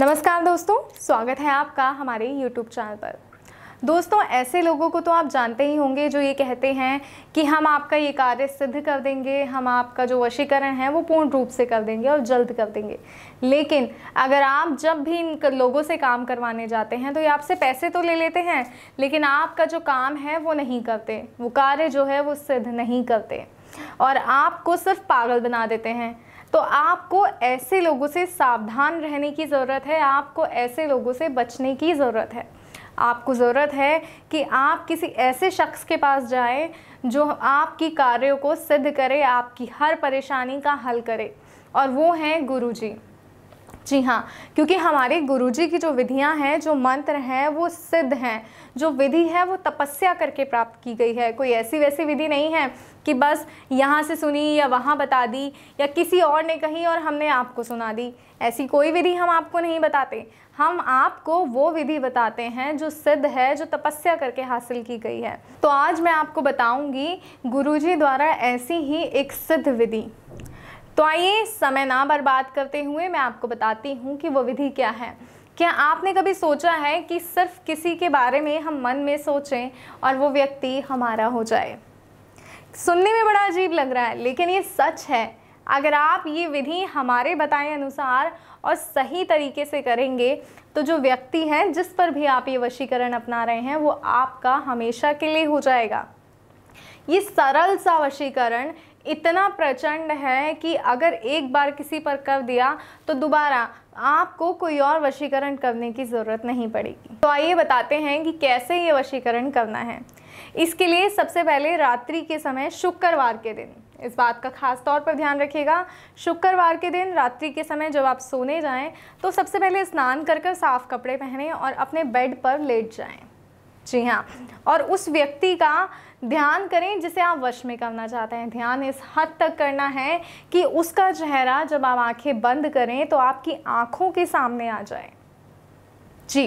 नमस्कार दोस्तों स्वागत है आपका हमारे YouTube चैनल पर दोस्तों ऐसे लोगों को तो आप जानते ही होंगे जो ये कहते हैं कि हम आपका ये कार्य सिद्ध कर देंगे हम आपका जो वशीकरण है वो पूर्ण रूप से कर देंगे और जल्द कर देंगे लेकिन अगर आप जब भी इन लोगों से काम करवाने जाते हैं तो ये आपसे पैसे तो ले लेते हैं लेकिन आपका जो काम है वो नहीं करते वो कार्य जो है वो सिद्ध नहीं करते और आपको सिर्फ पागल बना देते हैं तो आपको ऐसे लोगों से सावधान रहने की ज़रूरत है आपको ऐसे लोगों से बचने की ज़रूरत है आपको ज़रूरत है कि आप किसी ऐसे शख्स के पास जाएं जो आपकी कार्यों को सिद्ध करे आपकी हर परेशानी का हल करे और वो हैं गुरुजी जी हाँ क्योंकि हमारे गुरुजी की जो विधियाँ हैं जो मंत्र हैं वो सिद्ध हैं जो विधि है वो तपस्या करके प्राप्त की गई है कोई ऐसी वैसी विधि नहीं है कि बस यहाँ से सुनी या वहाँ बता दी या किसी और ने कही और हमने आपको सुना दी ऐसी कोई विधि हम आपको नहीं बताते हम आपको वो विधि बताते हैं जो सिद्ध है जो तपस्या करके हासिल की गई है तो आज मैं आपको बताऊंगी गुरुजी द्वारा ऐसी ही एक सिद्ध विधि तो आइए समय ना बर्बाद करते हुए मैं आपको बताती हूँ कि वो विधि क्या है क्या आपने कभी सोचा है कि सिर्फ किसी के बारे में हम मन में सोचें और वो व्यक्ति हमारा हो जाए सुनने में बड़ा अजीब लग रहा है लेकिन ये सच है अगर आप ये विधि हमारे बताए अनुसार और सही तरीके से करेंगे तो जो व्यक्ति है जिस पर भी आप ये वशीकरण अपना रहे हैं वो आपका हमेशा के लिए हो जाएगा ये सरल सा वशीकरण इतना प्रचंड है कि अगर एक बार किसी पर कर दिया तो दोबारा आपको कोई और वशीकरण करने की ज़रूरत नहीं पड़ेगी तो आइए बताते हैं कि कैसे ये वशीकरण करना है इसके लिए सबसे पहले रात्रि के समय शुक्रवार के दिन इस बात का खास तौर पर ध्यान रखिएगा शुक्रवार के दिन रात्रि के समय जब आप सोने जाएं तो सबसे पहले स्नान कर कर साफ़ कपड़े पहने और अपने बेड पर लेट जाएं जी हाँ और उस व्यक्ति का ध्यान करें जिसे आप वश में करना चाहते हैं ध्यान इस हद तक करना है कि उसका चेहरा जब आप आंखें बंद करें तो आपकी आंखों के सामने आ जाए जी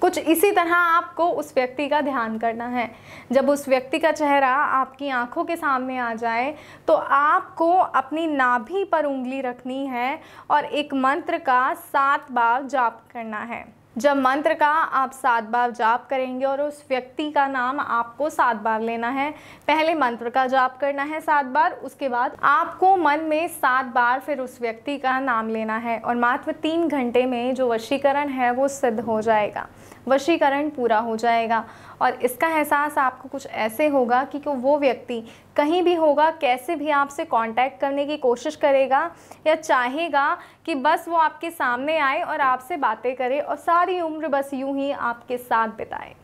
कुछ इसी तरह आपको उस व्यक्ति का ध्यान करना है जब उस व्यक्ति का चेहरा आपकी आंखों के सामने आ जाए तो आपको अपनी नाभि पर उंगली रखनी है और एक मंत्र का सात बार जाप करना है जब मंत्र का आप सात बार जाप करेंगे और उस व्यक्ति का नाम आपको सात बार लेना है पहले मंत्र का जाप करना है सात बार उसके बाद आपको मन में सात बार फिर उस व्यक्ति का नाम लेना है और मात्र तीन घंटे में जो वशीकरण है वो सिद्ध हो जाएगा वशीकरण पूरा हो जाएगा और इसका एहसास आपको कुछ ऐसे होगा कि वो व्यक्ति कहीं भी होगा कैसे भी आपसे कांटेक्ट करने की कोशिश करेगा या चाहेगा कि बस वो आपके सामने आए और आपसे बातें करे और सारी उम्र बस यूं ही आपके साथ बिताए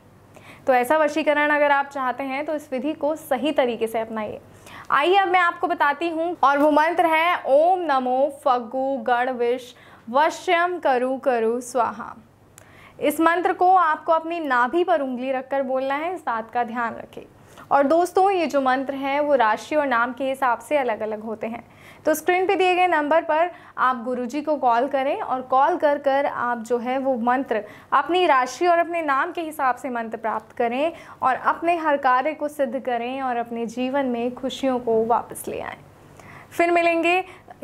तो ऐसा वशीकरण अगर आप चाहते हैं तो इस विधि को सही तरीके से अपनाइए आइए अब मैं आपको बताती हूँ और वो मंत्र है ओम नमो फगु गणविश वश्यम करु करु स्वाहा इस मंत्र को आपको अपनी नाभि पर उंगली रखकर बोलना है इस बात का ध्यान रखें और दोस्तों ये जो मंत्र हैं वो राशि और नाम के हिसाब से अलग अलग होते हैं तो स्क्रीन पे दिए गए नंबर पर आप गुरुजी को कॉल करें और कॉल कर कर आप जो है वो मंत्र अपनी राशि और अपने नाम के हिसाब से मंत्र प्राप्त करें और अपने हर कार्य को सिद्ध करें और अपने जीवन में खुशियों को वापस ले आएँ फिर मिलेंगे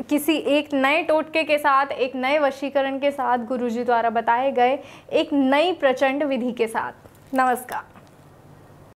किसी एक नए टोटके के साथ एक नए वशीकरण के साथ गुरुजी द्वारा बताए गए एक नई प्रचंड विधि के साथ नमस्कार